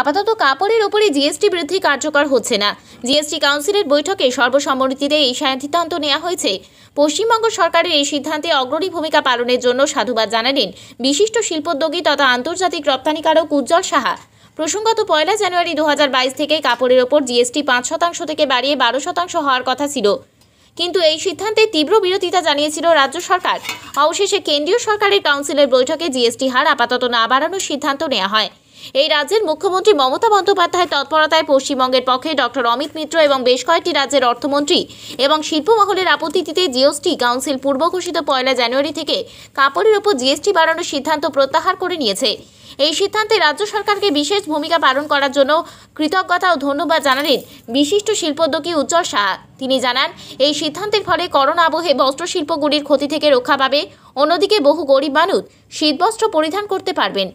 আপাতত কাপড়ের উপরে জিএসটি বৃদ্ধি কার্যকর হচ্ছে না জিএসটি কাউন্সিলের বৈঠকে সর্বসম্মতিতে এই সিদ্ধান্ত নেওয়া হয়েছে পশ্চিমবঙ্গ সরকারের এই সিদ্ধান্তে অগ্রণী ভূমিকা পালনের জন্য সাধুবাদ জানালেন বিশিষ্ট শিল্পোদ্যোগী তথা আন্তর্জাতিক রপ্তানিকারক উজ্জ্বল সাহা প্রসঙ্গত পয়লা জানুয়ারি দু থেকে কাপড়ের ওপর জিএসটি পাঁচ শতাংশ থেকে বাড়িয়ে বারো শতাংশ হওয়ার কথা ছিল কিন্তু এই সিদ্ধান্তে তীব্র বিরোধিতা জানিয়েছিল রাজ্য সরকার অবশেষে কেন্দ্রীয় সরকারের কাউন্সিলের বৈঠকে জিএসটি হার আপাতত না বাড়ানোর সিদ্ধান্ত নেওয়া হয় এই রাজ্যের মুখ্যমন্ত্রী মমতা বন্দ্যোপাধ্যায় তৎপরতায় পশ্চিমবঙ্গের পক্ষে ডক্টর অমিত মিত্র এবং বেশ কয়েকটি রাজ্যের অর্থমন্ত্রী এবং শিল্পমহলের আপত্তিতে জিএসটি কাউন্সিল পূর্ব ঘোষিত পয়লা জানুয়ারি থেকে কাপড়ের ওপর জিএসটি বাড়ানোর সিদ্ধান্ত প্রত্যাহার করে নিয়েছে এই সিদ্ধান্তে রাজ্য সরকারকে বিশেষ ভূমিকা পালন করার জন্য কৃতজ্ঞতা ও ধন্যবাদ জানালেন বিশিষ্ট শিল্পোদ্যোগী উজ্জ্বল শাহ তিনি জানান এই সিদ্ধান্তের ফলে করোনা আবহে বস্ত্রশিল্পগুলির ক্ষতি থেকে রক্ষা পাবে অন্যদিকে বহু গরিব মানুষ শীতবস্ত্র পরিধান করতে পারবেন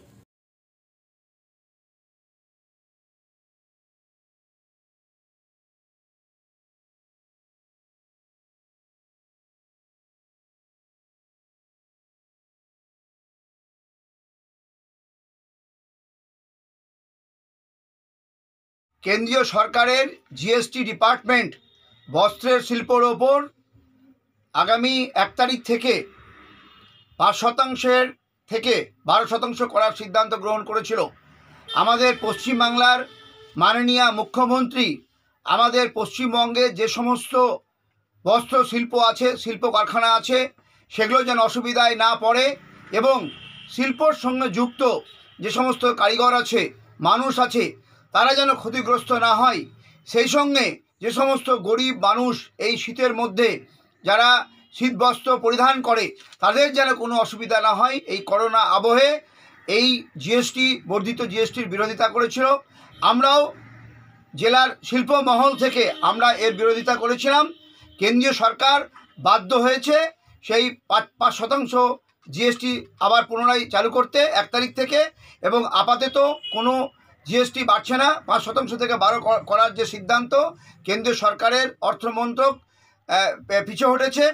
কেন্দ্রীয় সরকারের জিএসটি ডিপার্টমেন্ট বস্ত্রের শিল্পর ওপর আগামী এক তারিখ থেকে পাঁচ শতাংশের থেকে বারো শতাংশ করার সিদ্ধান্ত গ্রহণ করেছিল আমাদের পশ্চিমবাংলার মাননীয় মুখ্যমন্ত্রী আমাদের পশ্চিমবঙ্গে যে সমস্ত বস্ত্র শিল্প আছে শিল্প কারখানা আছে সেগুলো যেন অসুবিধায় না পড়ে এবং শিল্পর সঙ্গে যুক্ত যে সমস্ত কারিগর আছে মানুষ আছে তারা যেন ক্ষতিগ্রস্ত না হয় সেই সঙ্গে যে সমস্ত গরিব মানুষ এই শীতের মধ্যে যারা শীতবস্ত্র পরিধান করে তাদের যেন কোনো অসুবিধা না হয় এই করোনা আবহে এই জিএসটি বর্ধিত জিএসটির বিরোধিতা করেছিল আমরাও জেলার শিল্পমহল থেকে আমরা এর বিরোধিতা করেছিলাম কেন্দ্রীয় সরকার বাধ্য হয়েছে সেই পাঁচ পাঁচ শতাংশ জিএসটি আবার পুনরায় চালু করতে এক তারিখ থেকে এবং আপাতত কোনো জিএসটি বাড়ছে না পাঁচ শতাংশ থেকে বারো করার যে সিদ্ধান্ত কেন্দ্রীয় সরকারের অর্থমন্ত্রক পিছে হটেছে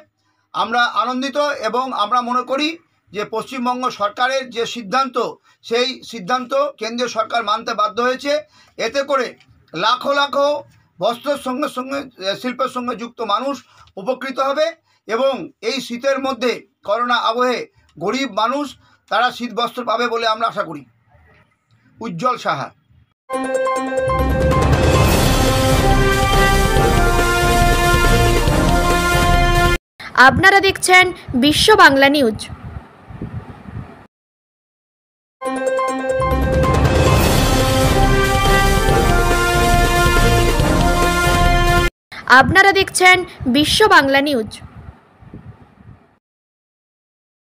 আমরা আনন্দিত এবং আমরা মনে করি যে পশ্চিমবঙ্গ সরকারের যে সিদ্ধান্ত সেই সিদ্ধান্ত কেন্দ্রীয় সরকার মানতে বাধ্য হয়েছে এতে করে লাখো লাখো বস্ত্রের সঙ্গে সঙ্গে শিল্পের সঙ্গে যুক্ত মানুষ উপকৃত হবে এবং এই শীতের মধ্যে করোনা আবহে গরিব মানুষ তারা শীত বস্ত্র পাবে বলে আমরা আশা করি উজ্জ্বল সাহা আপনারা দেখছেন বিশ্ব বাংলা নিউজ আপনারা দেখছেন বিশ্ব বাংলা নিউজ